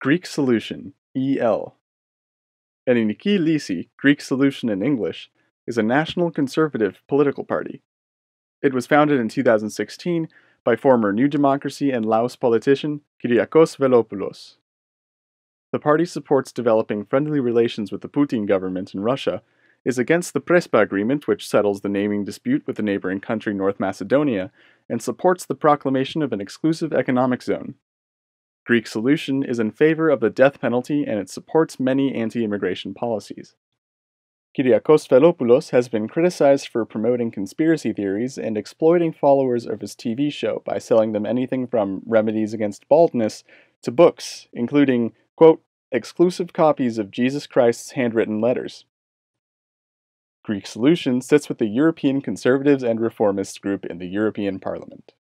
Greek solution, EL. And Eniki Lisi, Greek solution in English, is a national conservative political party. It was founded in 2016 by former New Democracy and Laos politician Kyriakos Velopoulos. The party supports developing friendly relations with the Putin government in Russia, is against the Prespa Agreement, which settles the naming dispute with the neighboring country North Macedonia, and supports the proclamation of an exclusive economic zone, Greek Solution is in favor of the death penalty and it supports many anti-immigration policies. Kyriakos Velopoulos has been criticized for promoting conspiracy theories and exploiting followers of his TV show by selling them anything from remedies against baldness to books, including, quote, exclusive copies of Jesus Christ's handwritten letters. Greek Solution sits with the European Conservatives and Reformists group in the European Parliament.